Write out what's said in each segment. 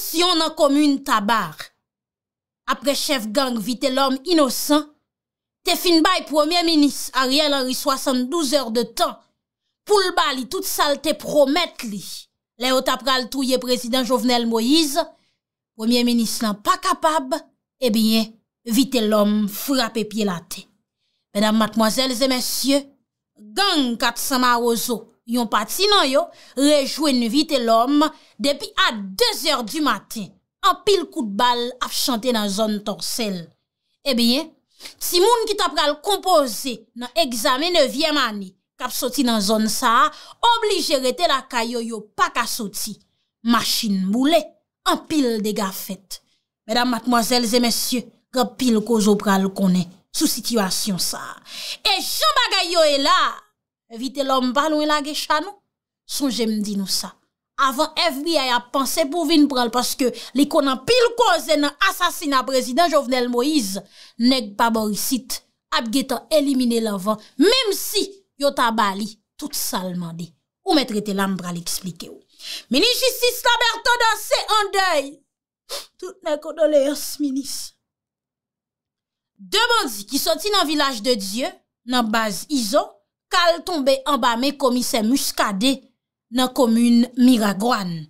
Si yon nan komune tabar Apre chef gang Vite l'om inosan Te fin bay premier minis Ariel Henry 72 or de tan Poul bali tout salte promet li Le ou tapral touye Prezident Jovenel Moïse Premier minis nan pa kapab E eh bine vite l'om Frape pi la te Menam matmoazel zemensye Gang katsama ozo yon pati nan yo, rejouen vite lom, depi a 2 er du maten, apil kout bal ap chante nan zon torsel. Ebyen, eh si moun ki tap pral kompoze nan egzame 9e mani, kap soti nan zon sa, oblige rete la kayo yo pa ka soti. Mashin moule, apil dega fet. Medan matmozel zemesye, kap pil ko zop pral konen sou situasyon sa. E jom bagay yo e la, evite l'om ba nou en la gecha nou. Son jèm di nou sa. Avan FBI a yap panse pou vin pral paske li konan pil kozen nan asasina prezident Jovenel Moïse nek pa borisit ap getan elimine l'avan mèm si yo tabali tout salman de. Ou mètrete l'am pral explike ou. Meni jisist laber to danse an day. Tout nan kondole yos menis. Deman di ki soti nan vilaj de Diyo nan baz Izo kal tombe ambame komise muskade nan komune Miragwan.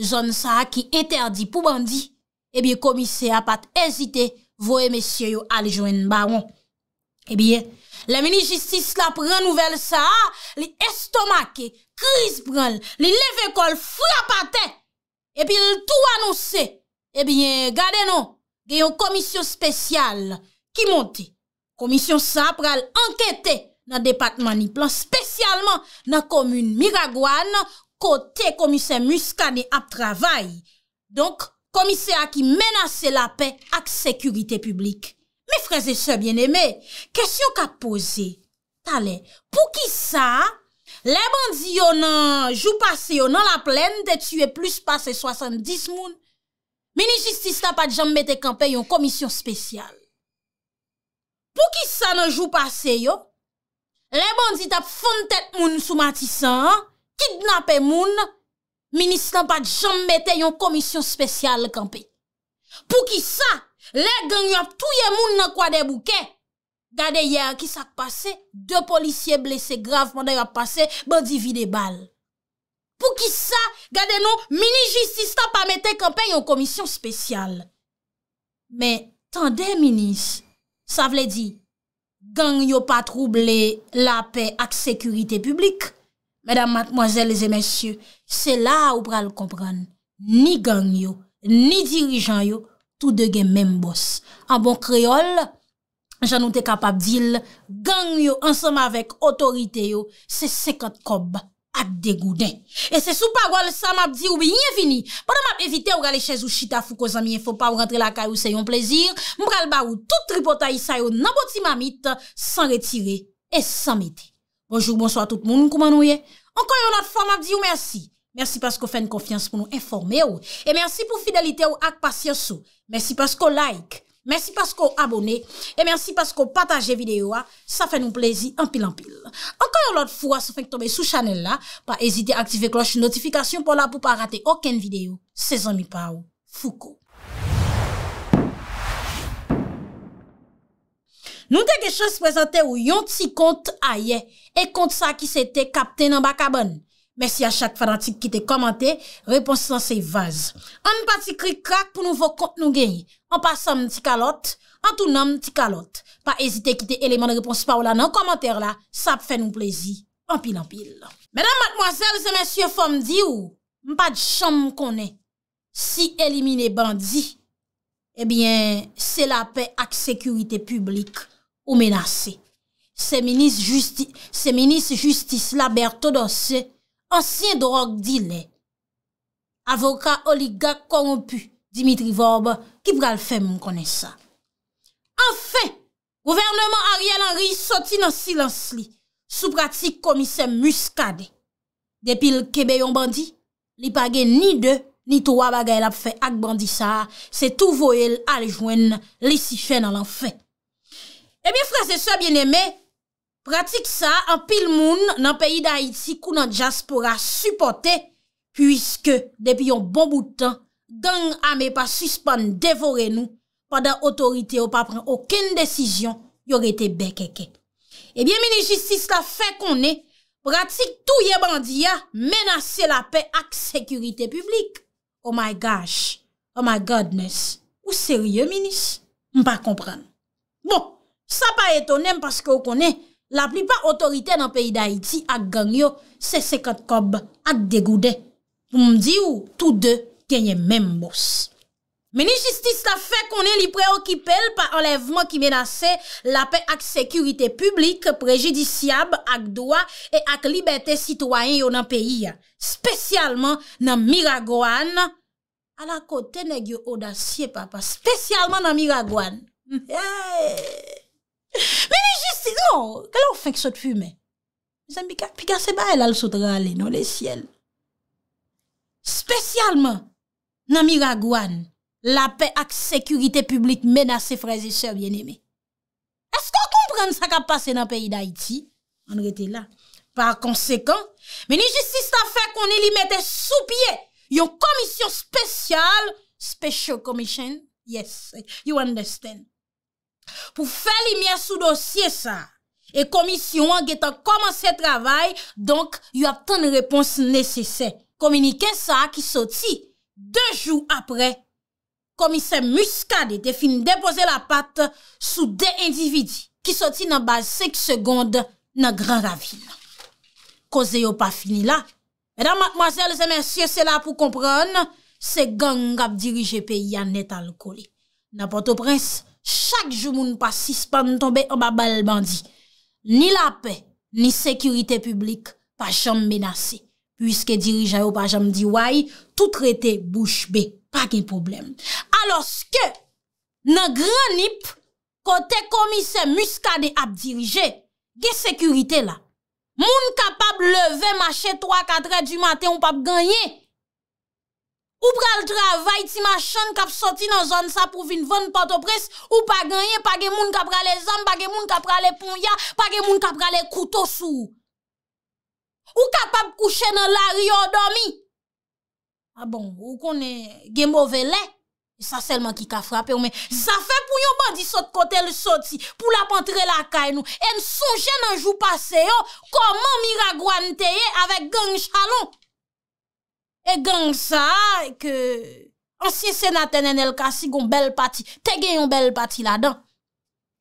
Zon sa ki eterdi pou bandi, ebi eh komise apat ezite voe mesye yo aljouen baron. Ebi, eh la mini-justis la pran nouvel sa, li estomake kriz pran, li leve kol frapate, ebi eh l tou anonse, ebi gade nou, geyon komisyon spesyal ki monti. Komisyon sa pran anketi, nan depatman ni plan, spesyalman nan komoun Miragwane kote komise Muska ni ap travay. Donk, komise a ki menase la pe ak sekurite publik. Me freze se bieneme, kesyon ka pose, talen, pou ki sa, le bandi yo nan jou pase yo nan la plen de tue plus pase 70 moun, meni jistis ta pat janmete kampe yon komisyon spesyal. Pou ki sa nan jou pase yo, Le bandit ap fon tet moun sou matisan, kidnapè moun, minis tan pa jom metè yon komisyon spesyal kanpe. Pou ki sa, le geng yo ap touye moun nan kwa de bouke. Gade ye a kisak pase, de polisye blese grav mande yo ap pase, bandi vide bal. Pou ki sa, gade nou, minis jistis tan pa metè kanpe yon komisyon spesyal. Men, tan de minis, sa vle di, Ganyo pa trouble la pe ak sekurite publik, medan matmoazèl lèzè mèsyè, se la ou pral kompran, ni ganyo, ni dirijan yo, tout bon de gen menbos. A bon kreol, jan nou te kapab dil, ganyo ansama vek otorite yo, se sekat kob. ak degou den. E se sou pa gou al sa map di ou bi nye vini, poda map evite ou gale chèz ou chita fou ko zami, e fò pa ou rentre la kaj ou se yon plezir, mbral ba ou tout tripotay sa yo naboti mamit, san retire et san mete. Bonjour, bonsoit tout moun, kouman ou ye? Enkoy yo nat fò, map di ou mersi. Mersi pask ou fèn konfians pou nou informe ou, e mersi pou fidelite ou ak pasyoso. Mersi pask ou like. Mersi paskou abone, e mersi paskou pataje videyo a, sa fè nou plezi anpil anpil. Ankoy ou lot fwa se fèk tobe sou chanel la, pa ezite aktive kloche notifikasyon po la pou pa rate oken videyo. Sezon mi pa ou, fuko. Nou deke chan se prezante ou yon ti kont a ye, e kont sa ki se te kapte nan baka ban. Mèsi a chak fadantik ki te komante, reponsi nan se vaz. An pa ti krik krak pou nouvo kont nou genyi. An pa sam niti kalot, an tou nan niti kalot. Pa ezite ki te eleman reponsi pa ou eh la nan komante la, sa pe fè nou plezi. An pil an pil. Mèdam matmoazel, se mèsyou fòm di ou, mpa di chanm konè, si elimine bandi, ebyen, se la pe ak sekurite publik, ou menase. Se menis justice laber to dosye, Ansyen drok di le, avoka oliga korompu Dimitri Vorba ki pral fè moun kone sa. An fè, gouvernement Ariel Henry soti nan silans li, sou pratik komisè muskade. Depil kebeyon bandi, li page ni de ni towa bagay la fè ak bandi sa, se tou vo el alejwen li si fè nan lan fè. Emi eh frase sa, bien eme. Pratik sa, an pil moun nan peyi d'Haïti kou nan Jaspora supporte pwiske depi yon bon boutan gang ame pa suspan devore nou padan otorite ou pa pren oken desisyon yor ete bekeke. Ebyen, eh mini justice, la fe konen pratik tou ye bandiya menase la pe ak sekurite publik. Oh my gosh, oh my godness. Ou serye, mini? Mpa kompran. Bon, sa pa etonem paske ou konen La plipa otorite nan peyi da iti ak gangyo se sekat kob ak degoude. Pou m di ou, tou de genye men mbos. Meni chistis la fe konen li preokipel pa enlevman ki menase la pe ak sekurite publik, prejidisyab ak doa e ak libetè sitwayen yo nan peyi ya. Spesyalman nan miragwan. A la kote negyo odasye papa, spesyalman nan miragwan. Yey! Meni justice, no, ke la ou fèk sot fume? Zanbika, pika se ba el al sot rale nan le siel. Spesyalman, nan miragouan, la pe ak sekurite publik mena se frazi sèr bien eme. Esk an kompren sa ka pase nan peyi da iti? An rete la. Par konsekant, meni justice ta fè kon el imete sou pie yon komisyon spesyal, special komisyon, yes, you understand. Pou fè li miè sou dosye sa E komisyon an getan komanse travay Donk yu ap ton repons nesesè Kominiken sa ki soti Dejou apre Komisyon muskade te fin depose la pat Sou de individi Ki soti nan base sek sekonde Nan gran ravine Koze yo pa fini la Edan mwazel zemensye se la pou kompran Se gang ap dirije pe yan net al koli Napoto prens chak jou moun pasis pa nou tombe oba balbandi. Ni lape, ni sekurite publik pa jom menase. Puiske dirija yo pa jom diwai, tout rete bouche be, pa gen probleme. Alos ke nan granip, kote komise muskade ap dirije, gen sekurite la. Moun kapap leve ma chet 3-4 et du maten, moun pap ganyen. Ou pral travay ti machan kap soti nan zon sa pou vin 20 pato pres, ou pa ganyen pa gen moun kap pralè zan, pa gen moun kap pralè poun ya, pa gen moun kap pralè kouto sou. Ou kapap kouche nan la riyo do mi. A ah bon, ou konen genmovele, e sa selman ki ka frape ou men. Za fe pou yon bandi sot kote l soti pou la pantre la kay nou. En sonje nan jou pase yo, koman mi ragwanteye avek gen chalon. E gang sa, ke ansye senaten en el kasi gon bel pati, te gen yon bel pati la dan.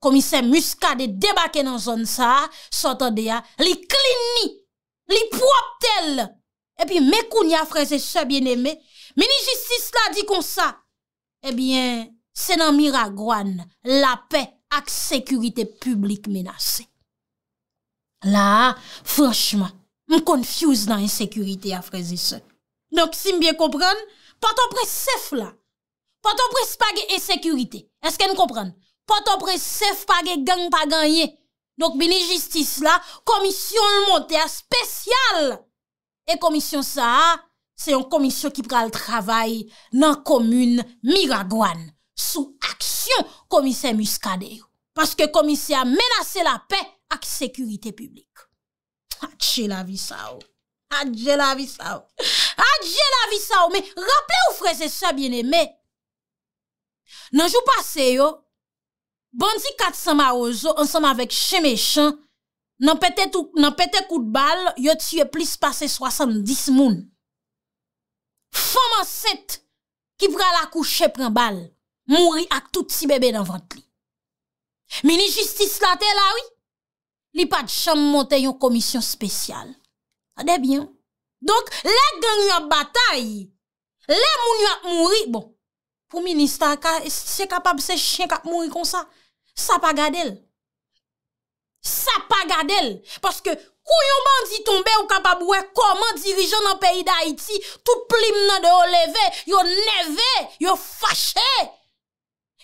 Komise muskade debake nan zon sa, sot an de ya, li klini, li po ap tel. E pi me kou ni afreze se bieneme, meni jistis la di kon sa. E bien, se nan miragwan, la pe ak sekurite publik menase. La, fweshman, m konfuse nan ensekurite afreze se. Donk si mbyen kompran, paton pre sef la. Paton pre sef pa ge esekurite. Esken kompran? Paton pre sef pa ge geng pa genye. Donk beni jistis la, komisyon l montè a spesyal. E komisyon sa, se yon komisyon ki pral travay nan komyoun miragwan. Sou aksyon komisyon muskade. Paske komisyon menase la pe ak sekurite publik. Ache la vi sa ou. Oh. Adjè la vi sa ou. Adjè la vi sa ou. Me rappele ou freze sa biene me. Nanjou pase yo, bondi kat sa ma ozo, ansam avèk chè me chan, nan petè kout bal, yo tsyè plis pase 70 moun. Foman set, ki pral akou chè pren bal, mouri ak tout si bebe nan vant li. Mini justice la te la ou, li pat chan monte yon komisyon spesyal. Debyen, donk le gen yon batay Le moun yon akmouri Bon, pou minister Se kapab se chen kapmouri kon sa Sa pa gadel Sa pa gadel Paske kou yon bandi tombe Ou kapab wek koman dirijon Nan peyi da Haiti Tou plim nan de oleve Yo neve, yo fache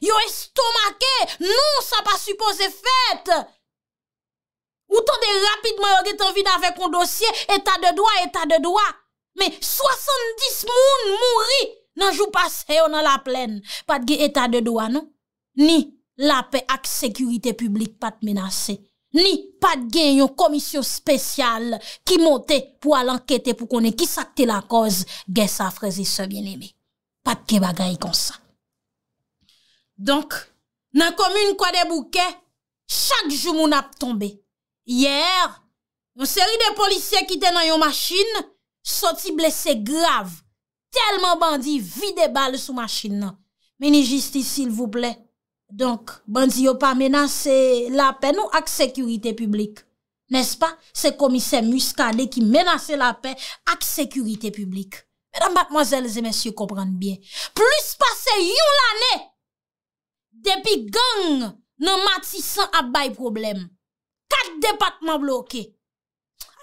Yo estomake Non sa pa suppose fete Ou tan de rapid man yo ge tan vide avè kon dosye, etat de doa, etat de doa. Me, soasant dis moun moun ri nan jou pase yo nan la plèn. Pat ge etat de doa, nou? Ni la pe ak sekurite publik pat menase. Ni pat ge yon komisyon spesyal ki monte pou al ankete pou konen ki sakte la koz ge sa frezi se bien eme. Pat ge bagay kon sa. Donk, nan komoun kwa de bouke, chak jou moun ap tombe. Yer, yon seri de polisye ki te nan yon machin, soti blese grav. Telman bandi vide bal sou machin nan. Meni justice, s'il vous plaît. Donk, bandi yo pa menase la pe nou ak sekurite publik. Nes pa? Se komise muskade ki menase la pe ak sekurite publik. Mèdam batmozèlze, mèsyo, kompran biye. Plus pase yon lanè, depi gang nan mati san ap bay probleme. Kat depatman blokè.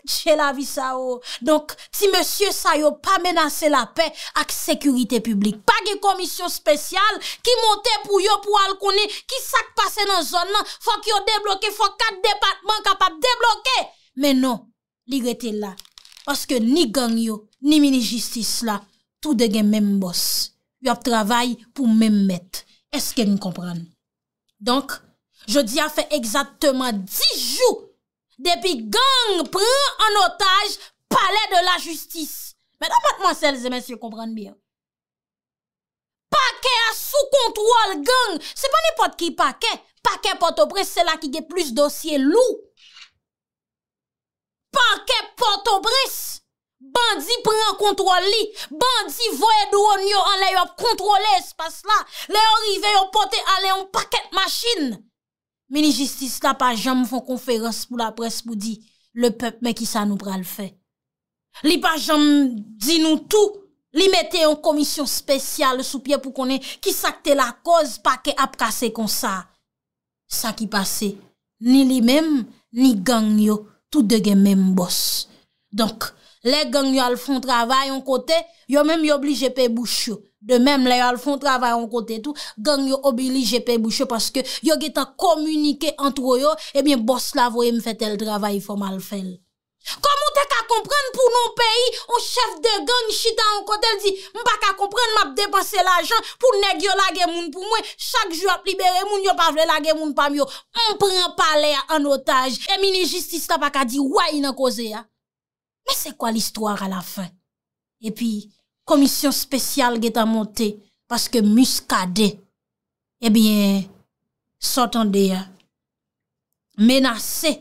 Jè la vi sa ou. Oh. Donk, si monsie sa yo pa menase la pe ak sekurite publik. Pa gen komisyon spesyal ki monte pou yo pou al koni. Ki sak pase nan zon nan. Fok yo deblokè. Fok kat depatman kapap deblokè. Menon, li gète la. Paske ni gang yo, ni mini jistis la. Tout de gen menbos. Yo ap travay pou menmèt. Eske n kompran. Donk, Je di a fe exactement 10 jou Depi gang pren an otaj Palè de la justis Mè dan pat mwen sel zè mè si yo kompran mè Pake a sou kontrol gang Se ban e pot ki pake Pake Portobris se la ki ge plus dosye lou Pake Portobris Bandi pren kontrol li Bandi voye dou an yo an le yo kontrole espas la Le yo rive yo pote an le yo paket machine Meni jistis la pa jam fon konferans pou la pres pou di le pep me ki sa nou pral fe. Li pa jam di nou tou, li mette yon komisyon spesyal sou pye pou konen ki sakte la koz pa ke ap kase kon sa. Sa ki pase, ni li mem, ni gang yo, tout de gen mem bos. Le gang yo al fon travay an kote, yo menm yo obligye pe boucho. De menm le yo al fon travay an kote tou, gang yo obligye pe boucho. Paske yo geta komunike antro yo, ebyen bos la voye mfete l travay fom al fel. Komon te ka komprende pou non peyi, on chef de gang chida an kote, el di, mba ka komprende m ap depase l ajan pou negyo lage moun pou mwen. Chak jou ap libere moun, yo pa vle lage moun pa myo. On pren pale an otaj. Emi ne jistis ta pa ka di, woye nan koze ya. Mè sè kwa l'histoire a la fin? E pi, komisyon spesyal get an montè, paske muskade, e eh bi, sot an de ya, menase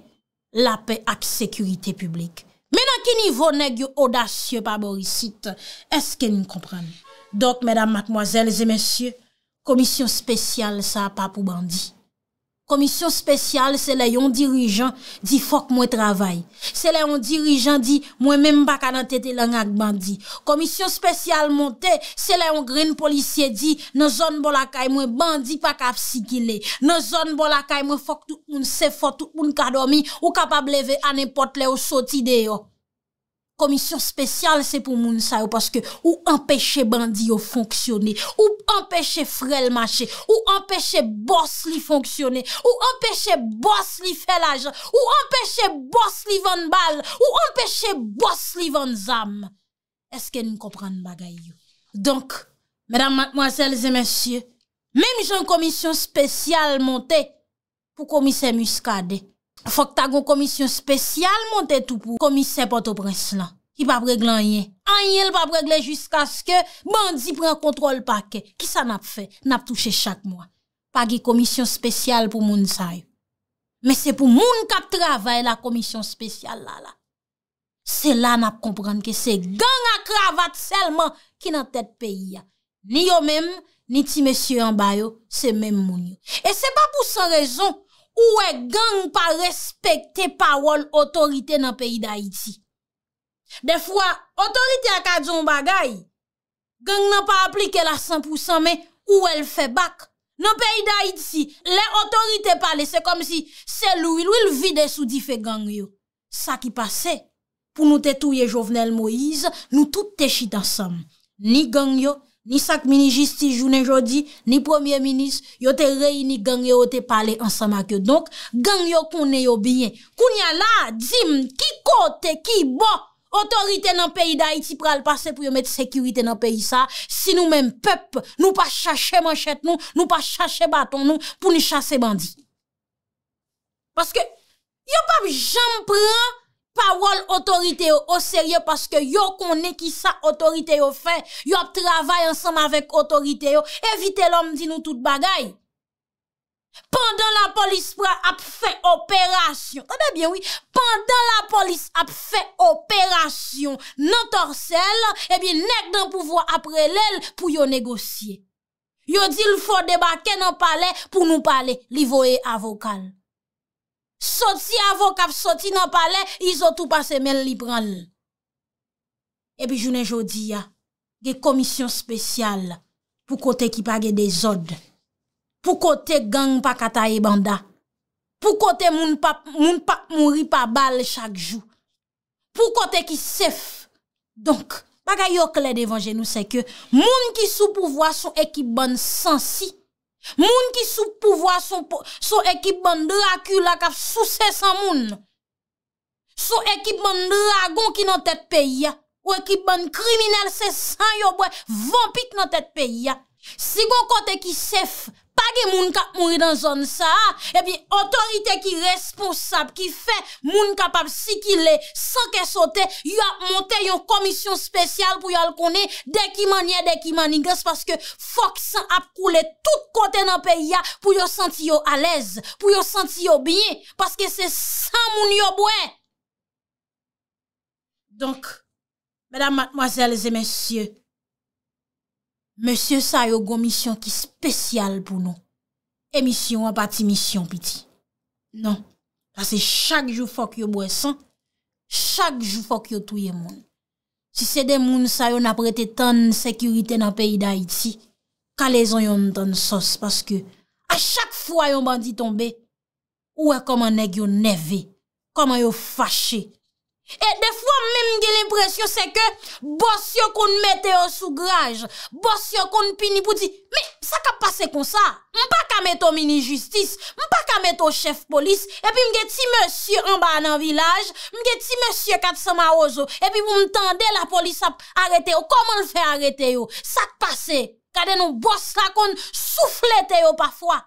la pe ak sekurite publik. Mè nan ki nivou neg yo odasye pa borisite, eske nin kompran? Dok, mèdam matmoazèl, zè mèsyè, komisyon spesyal sa pa pou bandi. Komisyon spesyal se le yon dirijan di fok mwen travay, se le yon dirijan di mwen menm baka nan tete lan ak bandi, komisyon spesyal monte se le yon grin polisye di nan zon bol akay mwen bandi pak ap si gile, nan zon bol akay mwen fok tou un se fok tou un kadomi ou kapab leve anepot le ou soti deyok. Komisyon spesyal se pou moun sa yo paske ou empèche bandi yo fonksyone, ou empèche frel mache, ou empèche bos li fonksyone, ou empèche bos li felaj, ou empèche bos li vande bal, ou empèche bos li vande zam. Eske nou kompran bagay yo? Donk, mèdam matmwazèl zè mèsyè, mèm jen komisyon spesyal monte pou komisyon muskade. Fok ta gon komisyon spesyal monte tout pou komisyon poto prens lan. Ki pa pregle anye. Anye l pa pregle jiska skè bandi pren kontrol pake. Ki sa nap fe? Nap touche chak mwa. Pa ge komisyon spesyal pou moun zay. Me se pou moun kap travay la komisyon spesyal la la. Se la nap komprende ke se gang akravat selman ki nan tet peyi ya. Ni yo menm, ni ti mesye yon bayo, se menm moun yo. E se pa pou san rezon. Ou e gang pa respekte pa wol otorite nan peyi da iti. De fwa, otorite akadzon bagay. Gang nan pa aplike la 100% men ou el fe bak. Nan peyi da iti, le otorite pale se kom si sel ou il vide sou di fe gang yo. Sa ki pase, pou nou te touye Jovenel Moise, nou tout te chit ansam. Ni gang yo. Ni sak mini jistijounen jodi, ni premier minis, yo te reyni gang yo te pale ansama ke donk, gang yo kounen yo binyen. Kounen la, dzim, ki kote, ki bo, otorite nan peyi da iti pral pase pou yo met sekirite nan peyi sa, si nou men pep, nou pa chache manchet nou, nou pa chache baton nou, pou ni chase bandi. Paske, yo pap jampran... Pa wol otorite yo o serye paske yo konen ki sa otorite yo fe, yo ap travay ansanm avek otorite yo, evite lom di nou tout bagay. Pendan la polis ap fe operasyon, pendant la polis ap fe operasyon, nan torsel, ebi nek dan pouvo ap relel pou yo negosye. Yo di l fo deba ke nan pale pou nou pale, li vo e avokal. Soti avokav, soti nan pale, izotou pa semen li pral. E pi jounen jodi ya, ge komisyon spesyal, pou kote ki pa ge dezod. Pou kote gang pa kata e banda. Pou kote moun pap mouri pa bal chak jou. Pou kote ki sef. Donk, baga yo kle devan genou seke, moun ki sou pouvoa sou ekiban sansi, Moun ki sou pouvoa sou ekip ban drakul la kap sou sesan moun. Sou ekip ban dragon ki nan tet pey ya. Ou ekip ban kriminal sesan yo bwe. Vampit nan tet pey ya. Si gon kote ki sef... Page moun kap mouri dan zon sa, ebi, eh otorite ki responsab, ki fe moun kap ap si ki le, san ke sote, yo ap monte yon komisyon spesyal pou yo l konen, dek imanye, dek iman iges, paske fok san ap koule tout kote nan peya, pou yo senti yo alez, pou yo senti yo bien, paske se san moun yo bwen. Donk, mèdam matmoazèl zè mèsyè, Monsye sa yo gwo misyon ki spesyal pou nou. E misyon wapati misyon piti. Nan, la se chak jou fok yo mwesan, chak jou fok yo touye moun. Si se de moun sa yo naprete tan sekirite nan peyi da iti, kalèzon yon tan sos. Paske a chak fwa yon bandi tombe, ouè koman neg yo neve, koman yo fache. E defwa mwen gen l'impresyon se ke Bos yo kon mette yo sou graj Bos yo kon pini pou di Me sak ap pase kon sa Mwen pa ka mette o mini justis Mwen pa ka mette o chef polis E pi mwen gen ti monsi an ba nan vilaj Mwen gen ti monsi kat sa ma ozo E pi mwen tende la polis ap arrete yo Koman l fè arrete yo Sak pase Kade nou bos la kon souflete yo pa fwa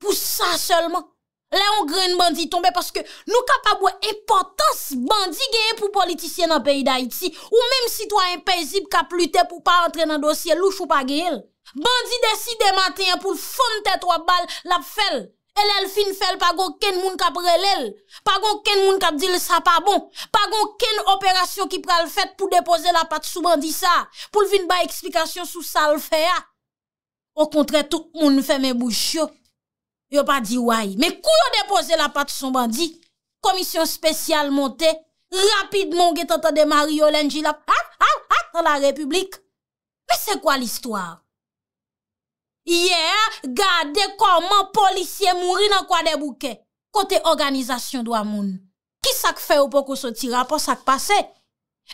Pou sa selman Le yon gren bandi tombe paske nou ka pa bwe impotans bandi genye pou politisyen nan peyi da iti Ou mem si to a impezib kap lute pou pa antre nan dosye louch ou pa genye Bandi desi de maten ya pou l fonte 3 bal lap fel El el fin fel pa gon ken moun kap rel el Pa gon ken moun kap dil sa pa bon Pa gon ken operasyon ki pral fet pou depose la pat sou bandi sa Poul vin ba eksplikasyon sou sa l fe ya ah. Ou kontre tout moun feme bou chyo Yo pa di waye, me kou yo depoze la pat son bandi? Komisyon spesyal monte, rapidmon ge tata de Mario Lenji la, hap, hap, hap, la republik. Me se kwa l'histoire? Ye, gade koman polisye mouri nan kwa debouke? Kote organizasyon do amoun. Ki sak fe ou poko soti rapo sak pase?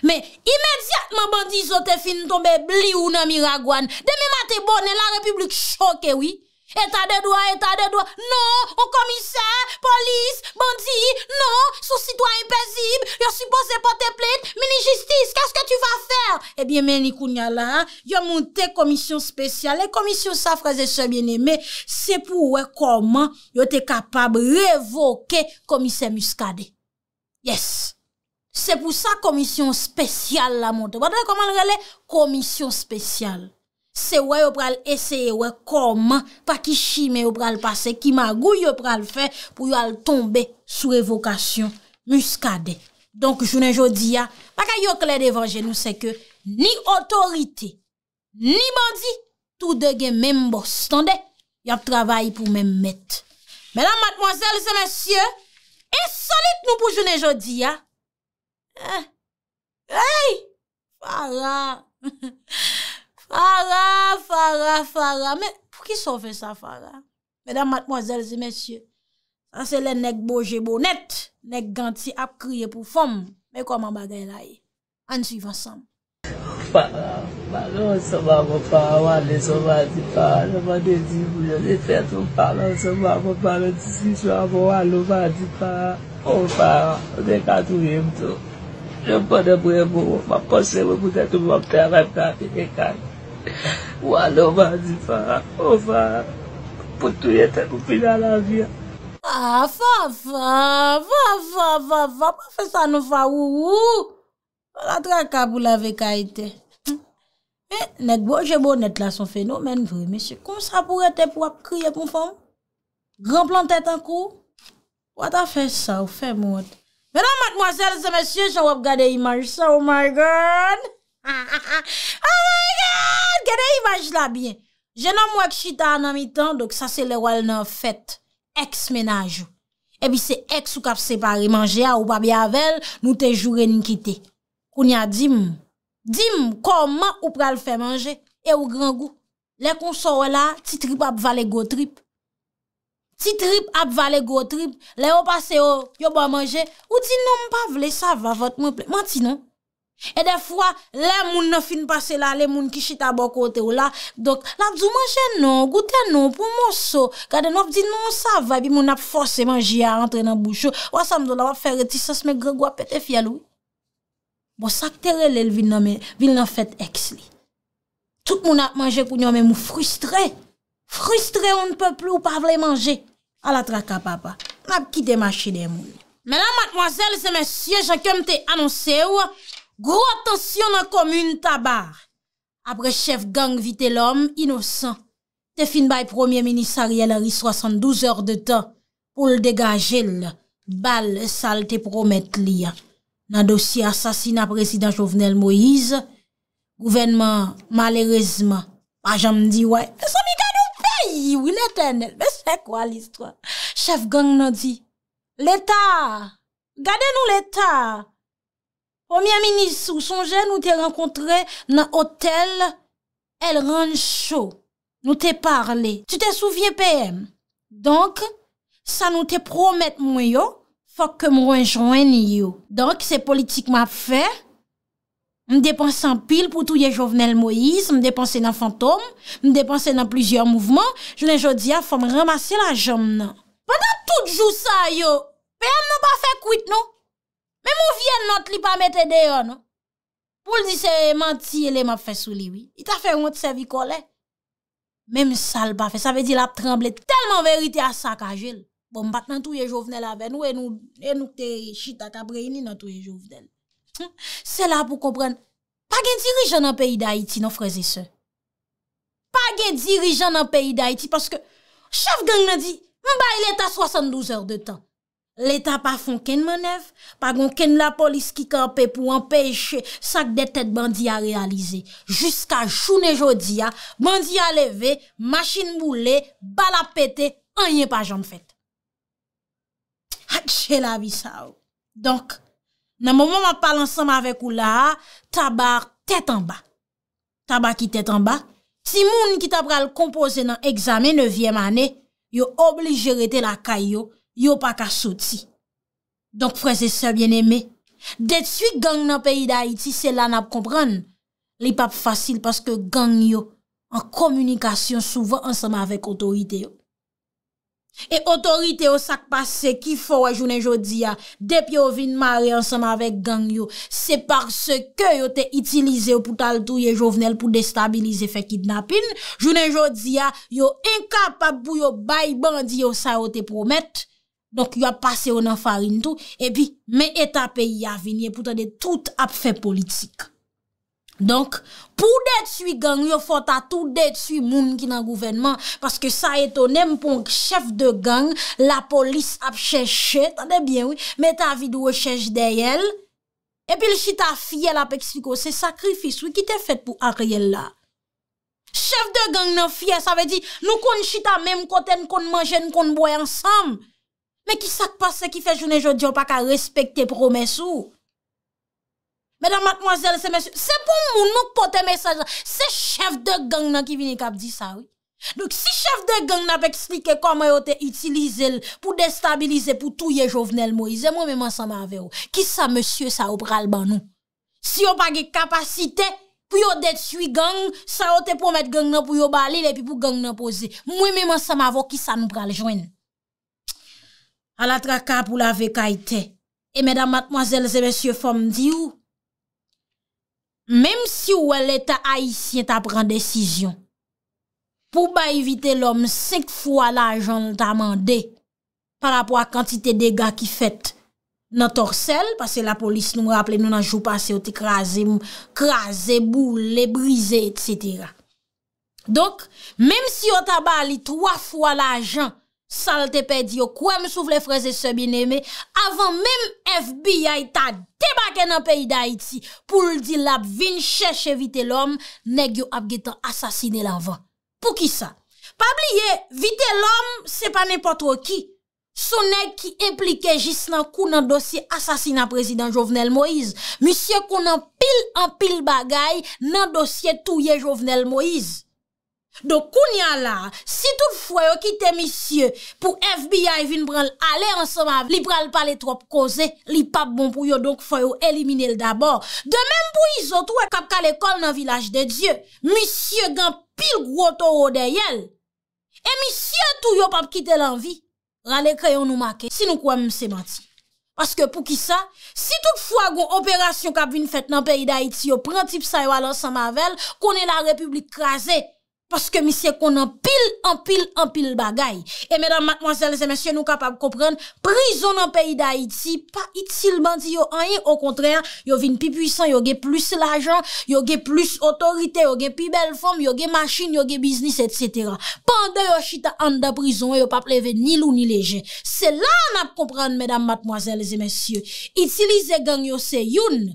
Me imediatman bandi zote fin tombe bli ou nan miragwan. Deme mate bonen, la republik chokewi. Etat de doa, etat de doa, non, ou komiser, polis, bondi, non, sou sitwa impazib, yo sou posè pote pleit, mini justice, kèske tu va fèr? Ebyen eh meni kounya la, yo monte komisyon spesyal, e komisyon sa fraze se bien eme, se pou we koman yo te kapab revoke komisyon muskade. Yes, se pou sa komisyon spesyal la monte, wadre koman rele komisyon spesyal. Se wè yo pral eseye wè koman Pa ki shime yo pral pase Ki magou yo pral fe Pou yo al tombe sou evokasyon Muskade Donk jounen jodi ya Pa ka yo kle devanje nou seke Ni otorite Ni mandi Tou dege menbos Tande Yap travay pou menmet Mèlam matmwazel se masye E solit nou pou jounen jodi ya E E Fala Fala Fara, Fara, Fara, mè pou ki so fe sa Fara? Mèdam matmwazèl zèmèsyè, an se lèn nèk bojè bonèt, nèk ganti ap kriè pou fòm, mèk wè mwa bagè la yè, an suiv ansam. Fara, mèk lou an se mwa mwou Fara, wè an lè so mwa di Fara, lè mwan de di mwou, jè lè fèt mwou Fara, mwen se mwa mwou Fara, di si chwa mwou, wè an lou mwa di Fara, mwou Fara, mwen de katou yè mtò, jè mwen de mwen mwou, Walo wazi fwa, wofa. Poutou yete koupi. Fila la viya. Fa fa, fa fa, fa fa, fa fa. Pa fe sa nou fa wou wou. Fa la tra ka pou la ve ka ite. Men, hm? net boj e boj net la son fe nou men vre. Mese, kon sa pou rete pou ap kriye pou fwa? Gran plan tete an kou? Wata fe sa ou fe mou? Men an mat mwasele se mese, se wap gade imaj sa, oh my god! Ha ah, ah, ha ah. ha, oh my god, kede yi vaj la byen? Je nan mwak chita nan mi tan, dok sa se le wal nan fet, eks menaj ou. Ebi se eks ou kap separe manje a ou pa bi avel, nou te jure nin kite. Koun ya dim, dim koman ou pral fè manje, e ou gran gou. Le kon so wala, ti trip ap vale go trip. Ti trip ap vale go trip, le ou pase yo, yo ba manje, ou di nou m pa vle sa, va vot mwen ple. Man ti nou? E defwa, lè moun nan fin pase bon la, lè moun ki chita bokote ou la. Donk, lè ap zou manje nan, gouten nan, pou monsou. Kade nou ap di nan sa va, bi moun ap force manji a entre nan bouchou. Ou asam do la wap fè reti, sas mè greg wap pète fial ou. Bo sak tere lè l'vil nan fèt eks li. Tout moun ap manje kou nyon mè mou frustre. Frustre ou n'pe plou pa vle manje. A la traka papa, mab kite ma chide moun. Mè nan matmoazèl se mè sye, chakèm te anonsè ou a? Gro atensyon nan komyun tabar. Apre chef gang vite l'om, inovsan. Te fin bay premier minisariel ari 72 or de tan. Pol degaje l, bal sal te promet li. Nan dosi asasina prezident jovenel Moïse, gouvenman malerezman. Pajam di wè, se mi gade ou peyi, wile tenel, be se kwa list wè. Chef gang nan di, leta, gade nou leta, Premier ministre, ou son jen nou te renkontre nan otel, el renk chou. Nou te parle. Tu te souvye PM. Donk, sa nou te promet mwen yo, fok ke mwen jwen yo. Donk, se politik mwen ap fe, mwen depanse an pil pou touye jovenel Moïse, mwen depanse nan fantom, mwen depanse nan plujer mouvman, jenen jodia fom remase la jom nan. Pa nan tout jou sa yo, PM mwen pa fe kwit nou. Mè mou vyen not li pa mette deyon, nou. Poul di se manti eleman fè sou liwi. I ta fè moun tsevi kole. Mè mous sal pa fè. Sa ve di la tremble telman verite a sakajil. Bon, bat nan touye jovnel avè. Nou e nou te chita kabreini nan touye jovnel. Se la pou kompren. Pa gen dirijan nan peyi da iti, nou freze se. Pa gen dirijan nan peyi da iti. Panske, chaf gang nan di, mba ile ta 72 or de tan. Le ta pa fon ken menev, pa gon ken la polis ki kape pou empèche sak de tèt bandi a realize. Juska joun e jodi a, bandi a leve, machin mboule, bala pète, anye pa jan fèt. Ak chè la bi sa ou. Donk, nan mou mou ma pal ansam avek ou la, ta bar tèt an ba. Ta bar ki tèt an ba. Si moun ki ta pral kompose nan egzame 9e ane, yo oblige rete la kayo. Yo pa ka soti. Donk preze se bien eme. De tswi gang nan peyi da iti, se lan ap kompran. Li pap fasil paske gang yo an komunikasyon souvan anseman avèk otorite yo. E otorite yo sak pase ki fò wè jounen jodi ya, ah, dep yo vin mare anseman avèk gang yo. Se parse ke yo te itilize ah, yo pou tal touye jovenel pou destabilize fèk idnapin. Jounen jodi ya, yo inka pap pou yo bay bandi yo sa yo te promette. Donk yo ap pase yo nan farin tou, epi, me eta peyi avinye, pou ta de tout ap fe politik. Donk, pou detu gang, yo fota tout detu moun ki nan gouvenman, paske sa eto nem ponk chef de gang, la polis ap cheche, ta de bien, oui, me ta avidou wecheche deyel, epi, le chita fye la peksiko, oh, se sakrifis, oui, ki te fet pou ariyel la. Chef de gang nan fye, sa ve di, nou kon chita menm kote, nou kon manje, nou kon boy ansam, Mè ki sak pa se ki fè jounen joudi, yo pa ka respekte promesou. Mèdame, mèdame, mèdame, se mèdame, se mèdame, se pou moun nou kote mèdame, se chef de gang nan ki vinik ap di sa. Donc si chef de gang nan pe eksplike koman yo te itilize l pou destabilize pou touye jounen l mouize, mè mè mè mè sa mè avè ou. Ki sa mè sio sa ou pral ban nou? Si yo pa ge kapasite, pou yo detui gang, sa yo te pou mèd gang nan pou yo bali le pi pou gang nan pose. Mè mè mè sa mè avè ou, ki sa nou pral joun a la traka pou la vekaitè. E mèdam matmoazèl zè mèsyè fòm di ou, mèm si ou wè lè ta aïsyen ta pran desisyon, pou ba evite lòm sek fwa la ajan lè ta mandè par apò a kantite dega ki fèt nan torsel, pasè la polis nou mè rappelè nou nan jou pasè ou te krasè mou, krasè bou, lè brisé, etc. Donk, mèm si ou ta bali 3 fwa la ajan Salte pe diyo kouem sou vle freze se bineme, avan mem FBI ta debake nan peyi da iti pou ldi lap vin cheshe vite lom, neg yo ap getan asasine lavan. Pou ki sa? Pabli ye, vite lom se pa nepotro ki. Sou neg ki implike jis nan kou nan dosye asasine a prezident Jovenel Moïse. Misyè kou nan pil an pil bagay nan dosye touye Jovenel Moïse. Do koun yan la, si tout fwayo kite misye pou FBI vin pran l'alè ansamavel, li pran l'paletrop koze, li pap bon pou yo donk fwayo elimine l'dabor. De menm pou izotwe kap kal ekol nan vilaj de Diyo, misye gan pil grotor ou de yel. E misye tou yo pap kite l'anvi, rane kreyon nou make, si nou kwa mse mati. Aske pou ki sa, si tout fwayo gon operasyon kap vin fet nan peyi da Haiti yo, prantip sa yo alansamavel, kone la republik krasè. Paske mi se kon an pil, an pil, an pil bagay. E mèdam matmoazèles e mèsyè nou kapap komprenn, prizon an peyi da Haiti, pa itil bandi yo anye, o kontreyan, yo vin pi pwisan, yo ge plis l'ajan, yo ge plis otorite, yo ge pi bel fom, yo ge machin, yo ge biznis, etc. Pande yo chita an da prizon, yo pa pleve ni lou ni leje. Se lan ap komprenn, mèdam matmoazèles e mèsyè, itilize gang yo se youn,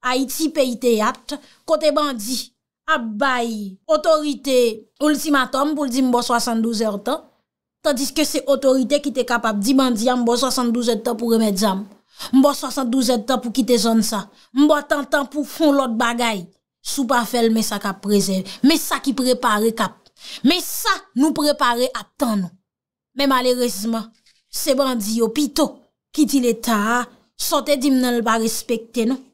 Ha iti pe ite yat, kote bandi, abay, otorite ultimatom pou li di mbo 72 etan, tandis ke se otorite ki te kapap di bandi yam mbo 72 etan pou remedjam, mbo 72 etan pou ki te zon sa, mbo tantan pou fon lot bagay, sou pa fel me sa kap preze, me sa ki prepare kap, me sa nou prepare atan nou. Me malerezman, se bandi yo pito ki ti leta sa te dimnen lba respekte nou.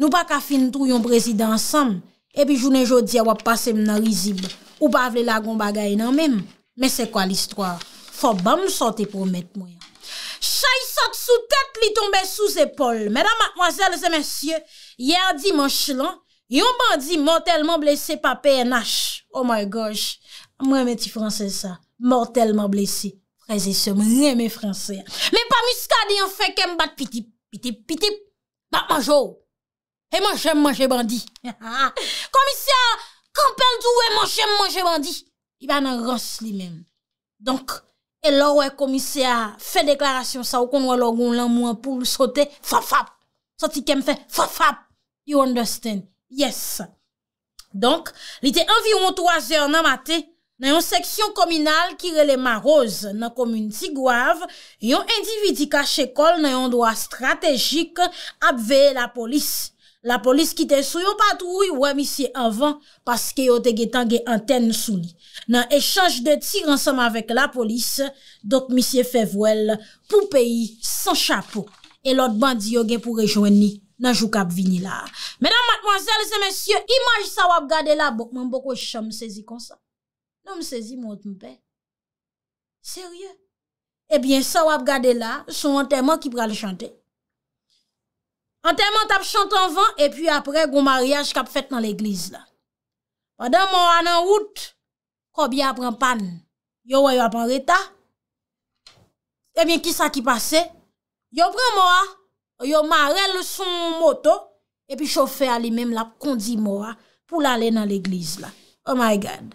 Nou pa ka fin trou yon prezida ansam. Ebi jounen jodi a wap pase mna wizibe. Ou pa avle lagon bagay nan mem. Men se kwa l'histoire? Foban msante pou omet mwen. Chay sot sou tet li tombe sou zepol. Mèdam akmwazèl zè mèsyè. Yè a di manch lan. Yon bandi mortalman blese pa PNH. Oh my gosh. Mwen meti franse sa. Mortalman blese. Prezise mwen. Mwen eme franse. Mwen pa miska di an fè kem bat pitip pitip pitip. Bak manjou. Emanjèm manjè bandi. Komisyè a kampèl d'ou emmanjèm manjè bandi. Iba nan rans li men. Donk, e lor we komisyè a fè deklarasyon sa ou konwa logoun lan moun pou sote fap fap. Sote kem fè fap fap. You understand? Yes. Donk, li te anviron 3 zèr nan mate, nan yon seksyon kominal kire le maroz nan komyun tigwav, yon individi kache kol nan yon doa strategik apveye la polis. La polis ki te sou yon patrou yon wè misye anvan paske yon te ge tange anten sou li. Nan echange de tir ansanman vek la polis, dok misye fevwèl pou peyi san chapo e lot bandi yon gen pou rejouen ni nan jou kap vinila. Menan matmanzèl se mensyè, imanj sa wap gade la bokman bokwe chan non, msezi m'm konsan. Nan msezi m'm mwot m'm mpe. Seryè? Ebyen eh sa wap gade la, sou antenman ki pral chante. Antèman tap chante anvan, epi apre goun mariage kap fèt nan l'eglise la. Padèm mou anan wout, kobya apren pan, yo wè yo apen reta, ebyen eh ki sa ki pase, yo pren mou an, yo marelle son moto, epi chofè alimèm la, kondi mou an, pou l'alè nan l'eglise la. Oh my God!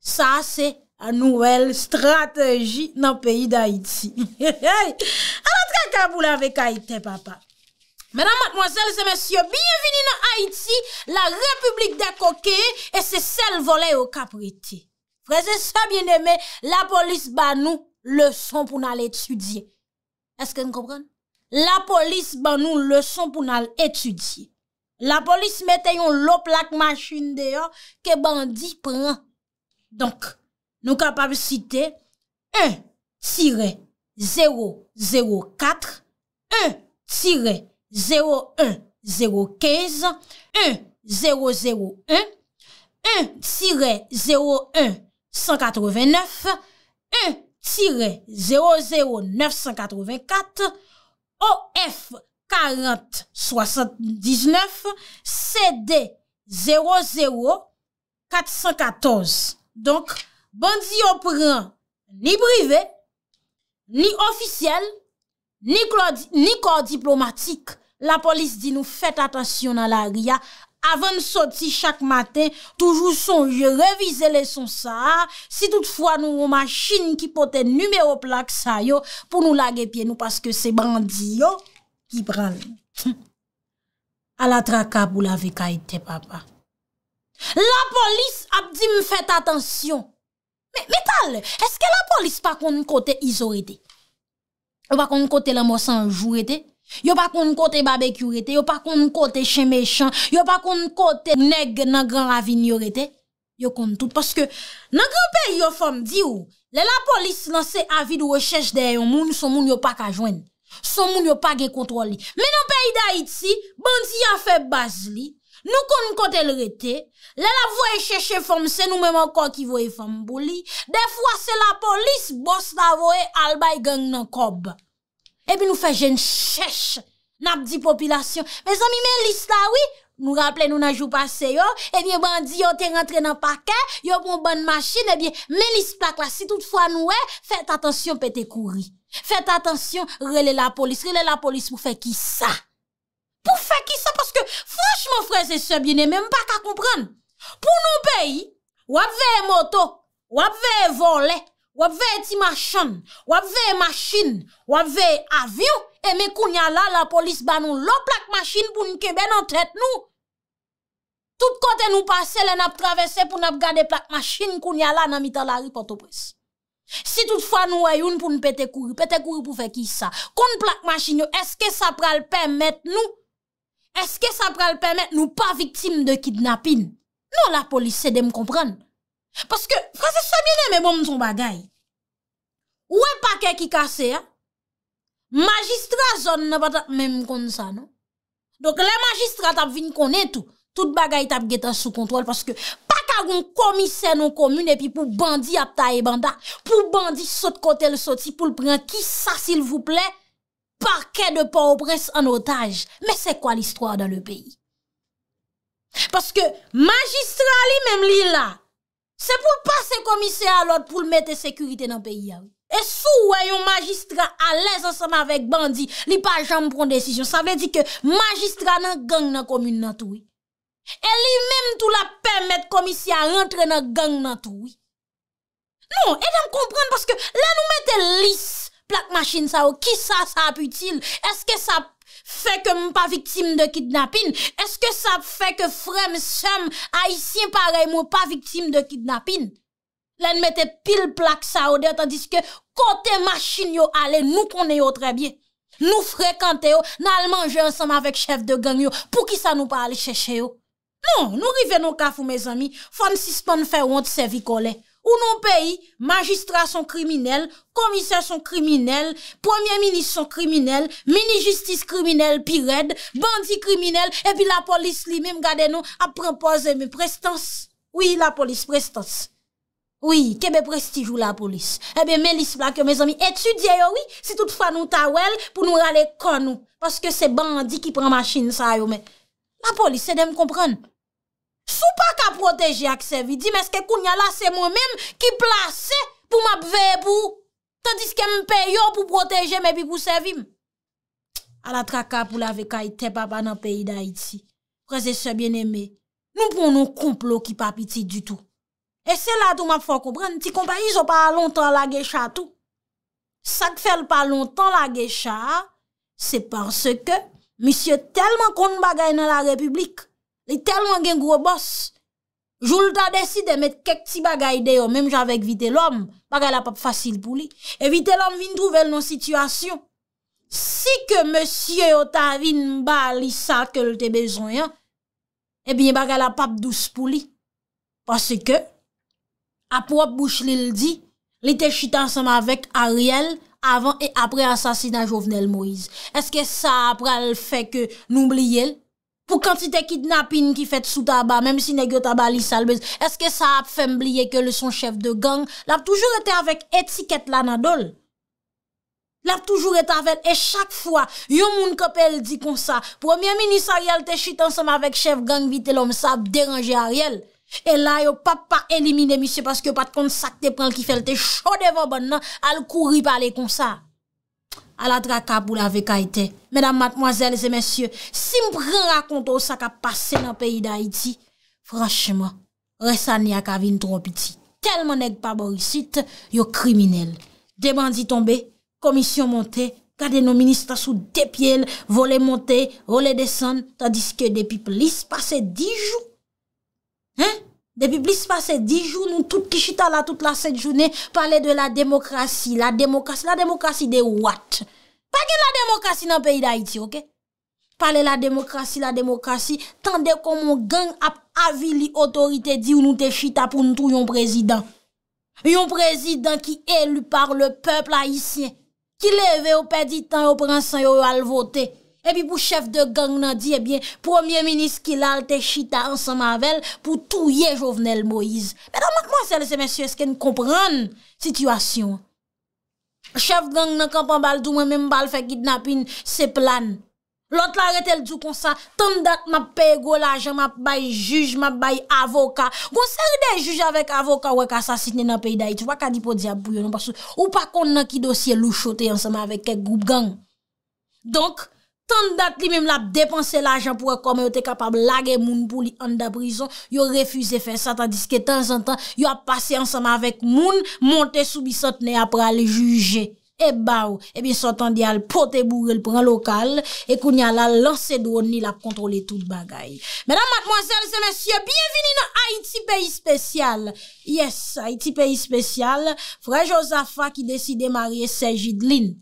Sa se an nouvel strategi nan peyi d'Haïti. Anan trakabou la vek Haïti, papa. Menan matmwazel se mensyo, biyevini nan Haiti, la republik da koke, e se sel vole yo kapriti. Prese sa bieneme, la polis ban nou le son pou nan l'etudie. Eske n kompren? La polis ban nou le son pou nan l'etudie. La polis mette yon loplak machin deyo ke bandi pran. Donk, nou kapab site, 1-004 1-004 01015 015 1 001 1-01 189 1 OF 4079. CD 00414. Donc, bandit au print ni privé, ni officiel, ni corps diplomatique La polis di nou fèt atasyon an la ria, avan soti chak mate, toujou son je revize leson sa, si toutfwa nou ou machin ki pote nume o plak sa yo, pou nou lage pie nou, paske se brandi yo ki brandi. A la traka pou la vekay te papa. La polis ap di m fèt atasyon. Metal, eske la polis pa kon kote izorete? Pa kon kote la mòsan jourete? Yo pa kon kote babek yo rete, yo pa kon kote chen mechan, yo pa kon kote neg nan gran avin yo rete Yo kon tout, paske nan groupe yo fom di ou, lè la polis lan se avid ou rechèche de yon moun, son moun yo pa ka jwen Son moun yo pa ge kontrol li, men nan peyi da iti, banti ya feb baz li, nou kon kote l rete Lè la voye chèche fom se nou mèman kon ki voye fom boli, defwa se la polis bost la voye albay geng nan kob Ebi nou fè jen chèche, nap di popilasyon. Mè zan mi mè lis la wè, nou rapple nou nan jou passe yo, ebi mè an di yo te rentre nan pake, yo pou moun ban mâchine, ebi mè lis plak la, si tout fwa nou wè, fè t'atensyon pète kouri. Fè t'atensyon rele la polis, rele la polis pou fè ki sa. Pou fè ki sa, paske frèch mè frèch se sè bine, mè m'paka kompran. Pou nou peyi, wap veye moto, wap veye volè. Wap ve e ti machan, wap ve e machin, wap ve e avyon, e me koun ya la la polis banon lò plak machin pou nke ben an tret nou. Toute kote nou pase, le nap travese pou nap gade plak machin, koun ya la nan mita la ripotopres. Si toutfwa nou ayoun pou npete kourou, pete kourou pou fe ki sa. Kon plak machin yo, eske sa pral pemet nou? Eske sa pral pemet nou pa viktim de kidnapin? Non la polis se dem kompran. Paske, franses sa bine men bon mouton bagay. Ou e pake ki kase ya? Magistra zon nan patat men mkonde sa, non? Donk le magistra tap vin konen tou. Tout bagay tap getan sou kontrol. Paske, paka goun komisen nou komune, epi pou bandi ap ta e banda. Pou bandi sot kote le soti pou l prent. Ki sa sil vouple, pake de pa ou prent an otaj. Men se kwa listwa dan le peyi? Paske, magistra li men li la. Se pou l'passe komisye alot pou l'mette sekurite nan peyi ah yav. E sou wè yon magistran alèz ansama vek bandi, li pa jam prôn desisyon. Sa mè di ke magistran nan gang nan komine nan toui. E li mèm tou la pèm mette komisye a rentre nan gang nan toui. Non, e dèm komprende paske lè nou mette lis plak machine sa ou, ki sa sa ap util, eske sa pa... Fè ke m pa viktim de kidnapin? Eske sa fè ke frem sem a isin parem mou pa viktim de kidnapin? Len mette pil plak sa ode, tandis ke kote machin yo ale nou konen yo trebiye. Nou frekante yo, nan almanje ansam avek chef de gang yo, pou ki sa nou pa ale cheche yo. Non, nou riven nou kaf ou me zami, fon si span fè wot se vikole. Ou nou peyi, magistras son kriminel, komiser son kriminel, premier ministre son kriminel, mini justice kriminel, pi red, bandi kriminel, e pi la polis li mèm gade nou ap prempose mèm prestans. Oui, la polis prestans. Oui, kebe prestijou la polis. Ebe, mèlis plak yo mèz ami, etudye yo, si tout fwa nou ta wel pou nou rale kon nou. Paske se bandi ki pren machine sa yo mè. La polis se dèm komprenn. Sou pa ka proteje ak servidim, eske koun nye la se mwen menm ki plase pou map ve pou. Tadis ke m pe yo pou proteje me bi pou servim. Ala traka pou la vekay te pa pa nan peyi da iti. Prese se bien eme, nou pou nou kouplo ki pap iti du tou. E se la tou map fok oubren, ti kompa yi zo pa lontan la gecha tou. Sak fel pa lontan la gecha, se parce ke misye telman kon bagay nan la republik. Li tel mwen gen grobos. Joul ta desi de met kek ti bagay de yo, mem jan vek vite l'om, bagay la pap fasil pou li. E vite l'om vin trouvel nan situasyon. Si ke monsi yo ta vin bali sa ke lte bezoyan, e bin bagay la pap dous pou li. Pase ke, ap wap bouch li ldi, li te chita ansanman vek Ariel, avan e apre ansasina Jovenel Moise. Eske sa apre al feke noubliye l? Pou kantite kidnapin ki fet sou taba, menm si negyo taba li salbez, eske sa ap fembliye ke le son chef de gang, la ap toujou rete avek etiket lanadol. La ap toujou rete avek, e chak fwa, yo moun kapel di kon sa, premier minis ariel te chit ansem avek chef gang, vite lom sa ap deranje ariel. E la yo pap pa elimine misye, paske pat kon sakte pran ki fel te chode voban bon nan, al kouri pale kon sa. aladra kap ou la ve ka ite. Medan matmoazelze mensyo, si m pre rakonto sa ka pase nan peyi da iti, franche man, resan ni ak avin tron piti. Telman ek pa borisit, yo kriminel. De bandi tombe, komisyon monte, kade nou minist asou depyel, vole monte, role desan, ta diske depi plis, pase di jou. Hein? Depi plis pase di joun nou tout ki chita la tout la set jounen, pale de la demokrasi, la demokrasi, la demokrasi de what? Pake la demokrasi nan peyi da iti, ok? Pale la demokrasi, la demokrasi, tan de kon mon gen ap avili otorite di ou nou te chita pou nou tou yon prezident. Yon prezident ki elu par le pepl a iti, ki leve ou pedi tan ou prensan yo al votey. Epi pou chef de gang nan di, eh premier-ministre kilal te chita ansemanvel pou touye jovenel Moïse. Mè nan mèk mwen se lese, mèsyou, eske n kompran situasyon. Chef gang nan kampan bal, doun mèm bal fek gidnapin se plan. Lot la re tel doun konsa, ton dat mè pey go la jan, mè bay juj, mè bay avoka. Konser de juj avèk avoka wèk asasine nan pey dayi. Ou pa kon nan ki dosye louchote ansemanvek kek goup gang. Donk, Tant dat li mèm l ap depanse l ajan pou akome yo te kapab lage moun pou li an da brison Yo refuse fè sa, tandiske tan zan tan yo ap pase ansama avèk moun Monte soubi sotne apra li juje E eh bau, e eh bin sotan di al pote bourre l pran lokal E koun ya l al lansè dron ni l ap kontrole tout bagay Mèdam matmoazèl, sè mèsyè, bièvini nan Haiti Pays Spécial Yes, Haiti Pays Spécial Frère Josaphat ki deside marie Sergi Dlin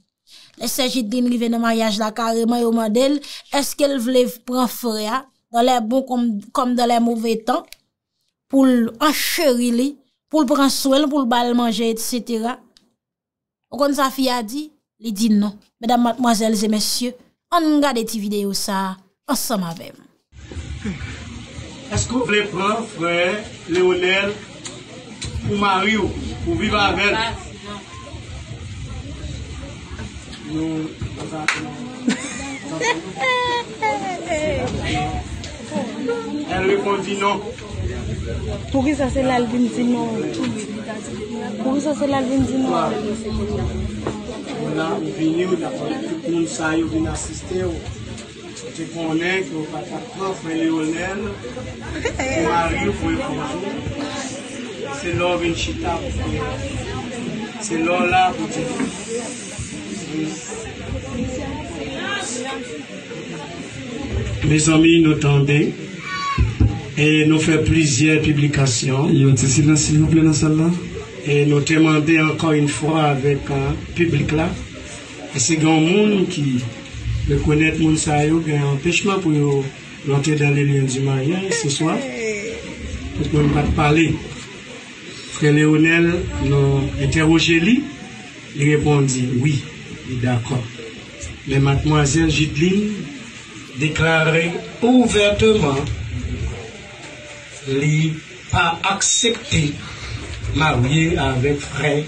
Bon le sejid din li ven nan mayaj la kareman yo madel, eske l vle pran freya, do le bon kom do le mouve tan, pou l ancheri li, pou l pran souel, pou l bal manje, etc. O kon sa fi a di, li di nan. Medan matmoazelze mesye, an nga de ti videyo sa, ansan ma vem. Eske ou vle pran freya, leonel, pou mari ou pou viva men? Nou, wazak nou. Sase pou. Elwe kondi nou. Pou ki sase lal bin zi nou? Pou ki sase lal bin zi nou? Kwa? O la, ou vini ou la pou. Kou koun sa yo bin asiste ou. Te konen, kou patakon, fwe leonel. Ou ari ou pou ekouman. Se lor bin chita pou. Se lor la pou te fote. Mes amis, nous tendez et nous fait plusieurs publications. s'il vous plaît, dans Et nous demandons encore une fois avec un public là. Et c'est grand monde qui le connaître mon ça un empêchement pour rentrer dans les liens du mariage ce soir parce qu'on pas parler frère Léonel nous interrogé lui il répondit oui D'accord. Mais mademoiselle Gideline déclarait ouvertement n'a pas accepté marier avec frère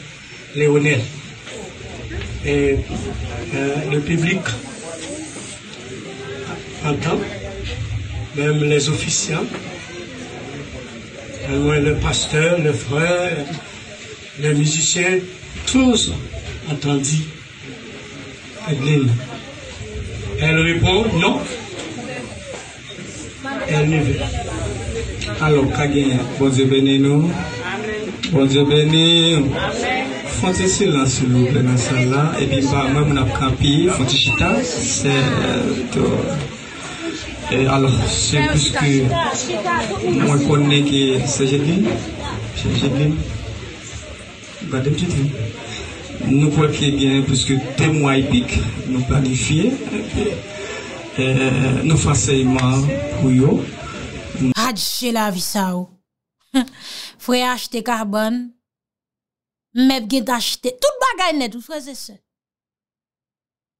Léonel. Et euh, le public entend, même les officiants, le pasteur, le frère, les musiciens, tous entendu E glil. E loripo, nouk. E anive. Alo, kage, bonzyo bene nouk. Bonzyo bene. Fonte silansi nouk, lenansan la. E bin ba, moun ap kapi, fonte chita. Se, to. E alo, se pustu, moun konen ki se je glil. Se je glil. Bade ptiti nouk. Nou pou ap ye gen, pwiske te mwa epik, nou pa di fye, eh, nou fwaseyman pou yo. Adj, chela visaw. Fwe achte karbon, mwep gen t'achte, tout bagay net ou fwese se.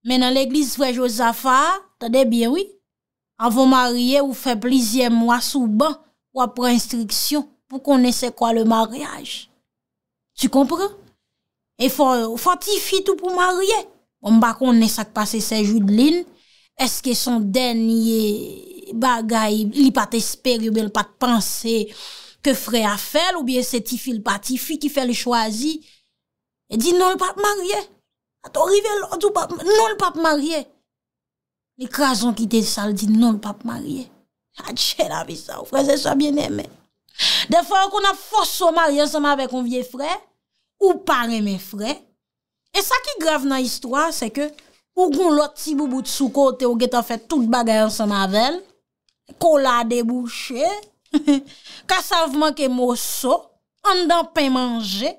Men nan l'eglis fwe Josafa, tade bien oui, avon marye ou fwe plizye mwa souban, wapre instriksyon, pou konese kwa le mariage. Tu kompre? E fo ti fi tou pou marye. Bon, mba kon nesak pase se joud lin, eske son denye bagay li pat espere ou bel pat panse ke fre a fel ou bel se ti fi l pat ti fi ki fel chwazi. E di non l pap marye. A to rive l odou pap marye. Non l pap marye. Mi krason ki te sal di non l pap marye. A tche la vi sa ou fre se sa bien eme. De fwa kon a fos sou marye anseman be kon vie fre. Ou pare me fre. E sa ki grav nan istwa se ke ou goun lot ti bou bout soukote ou getan fet tout bagay ansan avèl. Kola debouchè. Kasavman ke moso. Andan pen manje.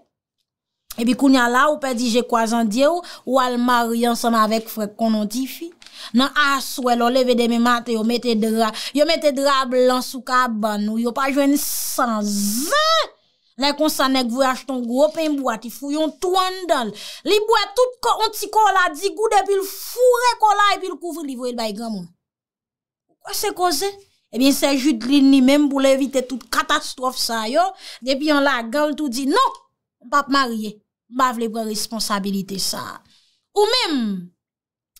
E bi kounya la ou pedi je kwa zan diyo ou al mar yansan avèk fre konon di fi. Nan aswe lo leve de mi mate yo metè dra. Yo metè dra blan soukab anou. Yo pa jwen san zan. Lè konsanèk vwe achton gwo pe mbouat, i fuyon tou an dal. Li bwe tout konti ko la di gou depil fure ko la epil kouvri li vwe il bay gwa moun. Kwa se koze? Ebyen eh se jud rin ni mèm pou levite tout katastrof sa yo. Depi yon la gal tou di, non, bap marye, bav le brè responsabilite sa. Ou mèm,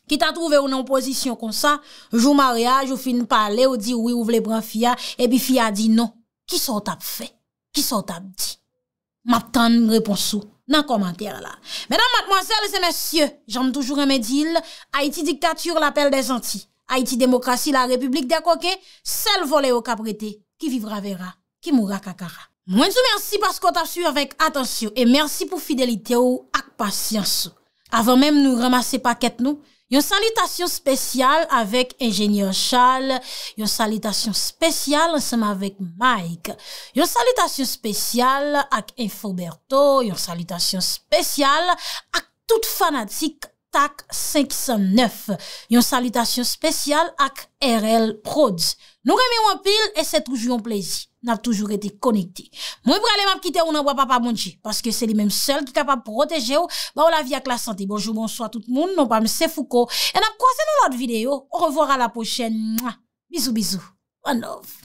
ki ta trouve ou nan posisyon konsa, jou marye a, jou fin pale, ou di wè ou vle brè fya, epi fya di, non, ki sot ap fè? Ki sot ap di? Matan reponsou nan komantere la. Mèdan matmwansèl se mèsyè, jom toujou remèdil, Haiti diktatür l'apel de zanti. Haiti demokrasi la republik de koke, sel vole ou kaprete, ki vivra vera, ki moura kakara. Mwen sou mènsi paskot ap suy avèk atansyò e mènsi pou fidelite ou ak pasyansò. Avèm mèm nou ramase pakèt nou, Yon salitasyon spesyal avèk Ingenieur Charles, yon salitasyon spesyal ansèm avèk Mike, yon salitasyon spesyal ak Infoberto, yon salitasyon spesyal ak tout fanatik Tak509, yon salitasyon spesyal ak RL Prods. Nou remi wapil, e se toujou yon plezi, nap toujou rete konekte. Mwen prele map kite ou nan wapapapamonji, paske se li menm sel, tout apap proteje ou, ba ou la vi ak la sante. Bonjou, bonjou a tout moun, non pa mse fouko, en ap kwa se nan lout videyo, ou revoar a la pochene. Bizou, bizou, wanov.